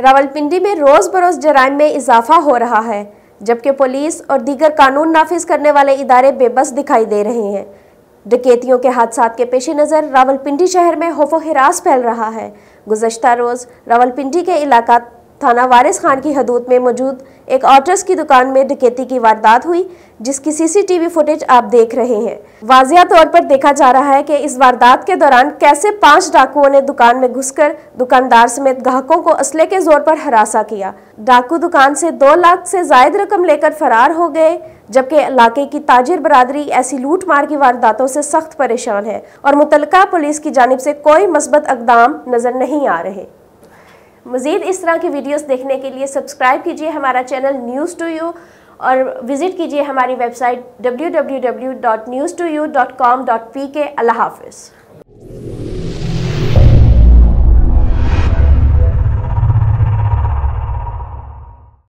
रावलपिंडी में रोज़ बरोज़ जराइम में इजाफा हो रहा है जबकि पुलिस और दीगर कानून नाफिज करने वाले इदारे बेबस दिखाई दे रहे हैं डकैतियों के हादसा के पेश नज़र रावलपिंडी शहर में होफो हिरास फैल रहा है गुजशत रोज़ रावलपिंडी के इलाका थाना वारिस खान की हदूद में मौजूद एक ऑटर्स की दुकान में डकैती की वारदात हुई जिसकी सीसीटीवी फुटेज आप देख रहे हैं वाजिया तौर पर देखा जा रहा है कि इस वारदात के दौरान कैसे पांच डाकुओं ने दुकान में घुसकर दुकानदार समेत ग्राहकों को असले के जोर पर हरासा किया डाकू दुकान से दो लाख से जायद रकम लेकर फरार हो गए जबकि इलाके की ताजिर बरादरी ऐसी लूट मार की वारदातों से सख्त परेशान है और मुतलका पुलिस की जानब से कोई मस्बत अकदाम नजर नहीं आ रहे मज़ीद इस तरह की वीडियोस देखने के लिए सब्सक्राइब कीजिए हमारा चैनल न्यूज़ टू यू और विज़िट कीजिए हमारी website W W W dot news to you dot com dot P K अल्लाह हाफिज़